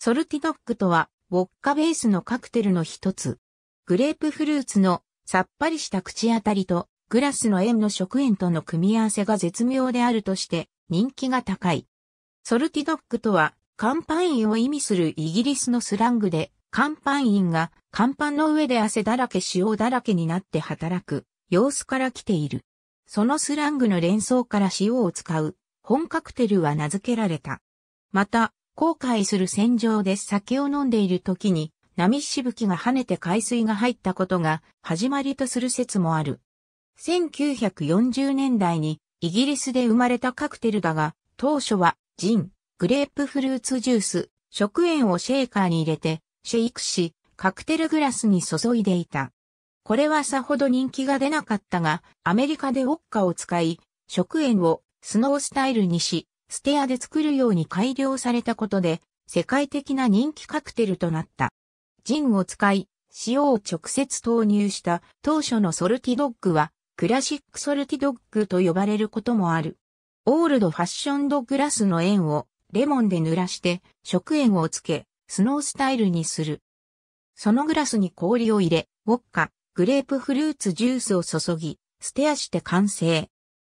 ソルティドッグとは、ウォッカベースのカクテルの一つ。グレープフルーツのさっぱりした口当たりと、グラスの円の食塩との組み合わせが絶妙であるとして人気が高い。ソルティドッグとは、乾パン員を意味するイギリスのスラングで、乾パン員が乾パンの上で汗だらけ塩だらけになって働く様子から来ている。そのスラングの連想から塩を使う本カクテルは名付けられた。また、後悔する戦場で酒を飲んでいる時に波しぶきが跳ねて海水が入ったことが始まりとする説もある。1940年代にイギリスで生まれたカクテルだが、当初はジン、グレープフルーツジュース、食塩をシェーカーに入れて、シェイクし、カクテルグラスに注いでいた。これはさほど人気が出なかったが、アメリカでウォッカを使い、食塩をスノースタイルにし、ステアで作るように改良されたことで、世界的な人気カクテルとなった。ジンを使い、塩を直接投入した当初のソルティドッグは、クラシックソルティドッグと呼ばれることもある。オールドファッションドグラスの円をレモンで濡らして食塩をつけ、スノースタイルにする。そのグラスに氷を入れ、ウォッカ、グレープフルーツジュースを注ぎ、ステアして完成。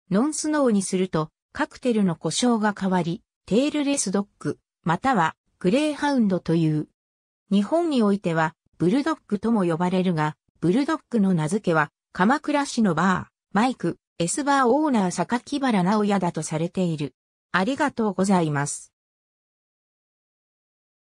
ノンスノーにすると、カクテルの故障が変わり、テールレスドッグ、またはグレーハウンドという。日本においては、ブルドッグとも呼ばれるが、ブルドッグの名付けは、鎌倉市のバー、マイク、S バーオーナー榊原直也だとされている。ありがとうございます。